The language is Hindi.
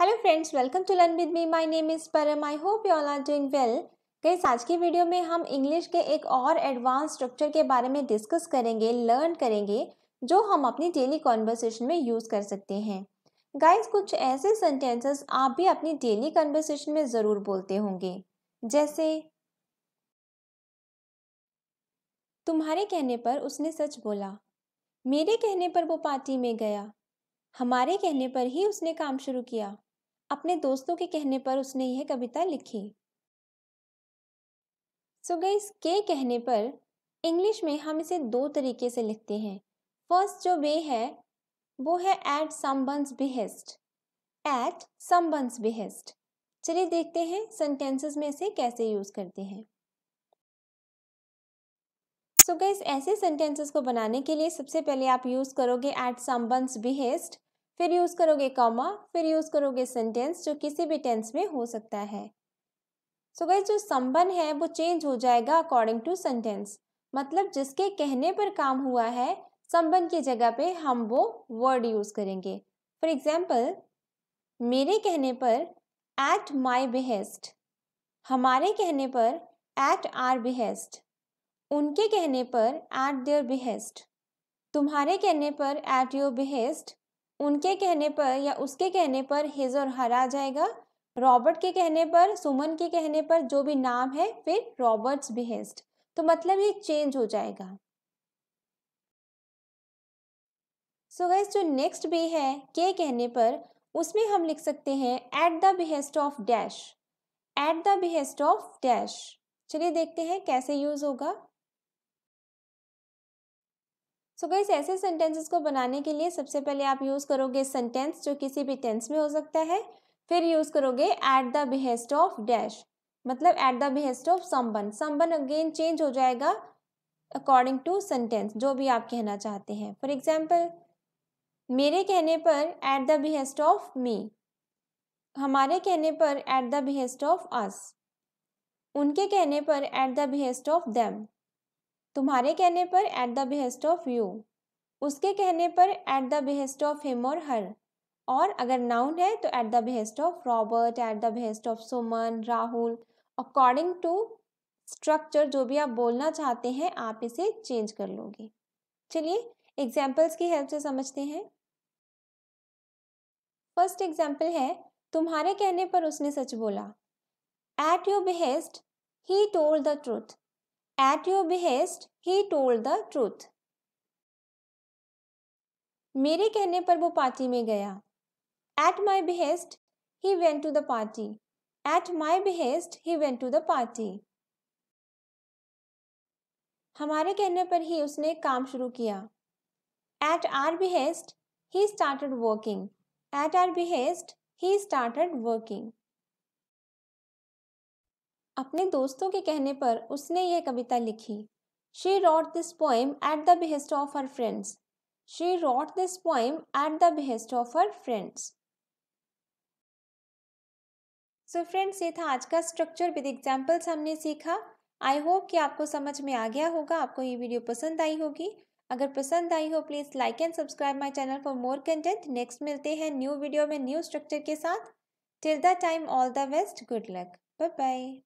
Hello friends welcome to learn with me my name is Param I hope you all are doing well guys आज की वीडियो में हम इंग्लिश के एक और एडवांस स्ट्रक्चर के बारे में डिस्कस करेंगे लर्न करेंगे जो हम अपनी डेली कॉन्वर्सेशन में यूज़ कर सकते हैं गाइस कुछ ऐसे सेंटेंसेस आप भी अपनी डेली कन्वर्सेशन में ज़रूर बोलते होंगे जैसे तुम्हारे कहने पर उसने सच बोला मेरे कहने पर वो पार्टी में गया हमारे कहने पर ही उसने काम शुरू किया अपने दोस्तों के कहने पर उसने यह कविता लिखी सो गई के कहने पर इंग्लिश में हम इसे दो तरीके से लिखते हैं फर्स्ट जो वे है वो है at somebody's behest at somebody's behest चलिए देखते हैं सेंटेंसेस में इसे कैसे यूज करते हैं सो so गैस ऐसे सेंटेंसेस को बनाने के लिए सबसे पहले आप यूज़ करोगे एट समबंस बिहेस्ट फिर यूज़ करोगे कॉमा फिर यूज़ करोगे सेंटेंस जो किसी भी टेंस में हो सकता है सो गई जो संबंध है वो चेंज हो जाएगा अकॉर्डिंग टू सेंटेंस मतलब जिसके कहने पर काम हुआ है संबंध की जगह पे हम वो वर्ड यूज़ करेंगे फॉर एग्जाम्पल मेरे कहने पर एट माई बिहेस्ट हमारे कहने पर एट आर बिहेस्ट उनके कहने पर एट देयर बिहेस्ट तुम्हारे कहने पर एट योर बिहेस्ट उनके कहने पर या उसके कहने पर हिज और हर आ जाएगा रॉबर्ट के कहने पर सुमन के कहने पर जो भी नाम है फिर रॉबर्ट्स बिहेस्ट तो मतलब ये चेंज हो जाएगा सो so जो नेक्स्ट भी है के कहने पर उसमें हम लिख सकते हैं at the behest of dash at the behest of dash चलिए देखते हैं कैसे यूज होगा सो तो गई ऐसे सेंटेंसेस को बनाने के लिए सबसे पहले आप यूज़ करोगे सेंटेंस जो किसी भी टेंस में हो सकता है फिर यूज़ करोगे at the behest of dash मतलब at the behest of someone someone again change हो जाएगा अकॉर्डिंग टू सेंटेंस जो भी आप कहना चाहते हैं फॉर एग्जाम्पल मेरे कहने पर at the behest of me हमारे कहने पर at the behest of us उनके कहने पर at the behest of them तुम्हारे कहने पर at the behest of you उसके कहने पर at the behest of him और हर और अगर नाउन है तो at the behest of Robert at the behest of Suman Rahul according to structure जो भी आप बोलना चाहते हैं आप इसे चेंज कर लोगे चलिए एग्जाम्पल्स की हेल्प से समझते हैं फर्स्ट एग्जाम्पल है तुम्हारे कहने पर उसने सच बोला at your behest he told the truth At your behest, he told the truth. मेरे कहने पर वो पार्टी में गया at my behest he went to the party at my behest he went to the party हमारे कहने पर ही उसने काम शुरू किया at our behest he started working at our behest he started working अपने दोस्तों के कहने पर उसने यह कविता लिखी she wrote this poem at the behest of her friends she wrote this poem at the behest of her friends so friends ये था आज का स्ट्रक्चर विद एग्जाम्पल्स हमने सीखा आई होप कि आपको समझ में आ गया होगा आपको ये वीडियो पसंद आई होगी अगर पसंद आई हो please like and subscribe my channel for more content next मिलते हैं न्यू वीडियो में न्यू स्ट्रक्चर के साथ till the time all the best good luck bye bye